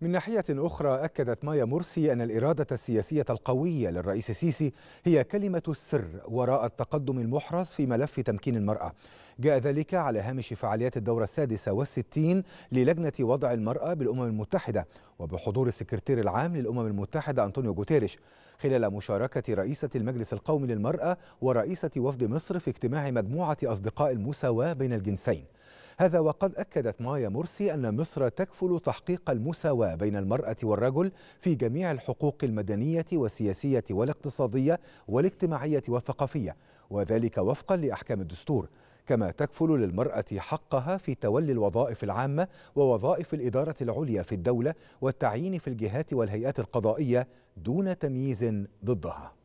من ناحية أخرى أكدت مايا مرسي أن الإرادة السياسية القوية للرئيس السيسي هي كلمة السر وراء التقدم المحرز في ملف تمكين المرأة جاء ذلك على هامش فعاليات الدورة السادسة والستين للجنة وضع المرأة بالأمم المتحدة وبحضور السكرتير العام للأمم المتحدة أنطونيو جوتيريش خلال مشاركة رئيسة المجلس القومي للمرأة ورئيسة وفد مصر في اجتماع مجموعة أصدقاء المساواة بين الجنسين هذا وقد أكدت مايا مرسي أن مصر تكفل تحقيق المساواة بين المرأة والرجل في جميع الحقوق المدنية والسياسية والاقتصادية والاجتماعية والثقافية وذلك وفقا لأحكام الدستور كما تكفل للمرأة حقها في تولي الوظائف العامة ووظائف الإدارة العليا في الدولة والتعيين في الجهات والهيئات القضائية دون تمييز ضدها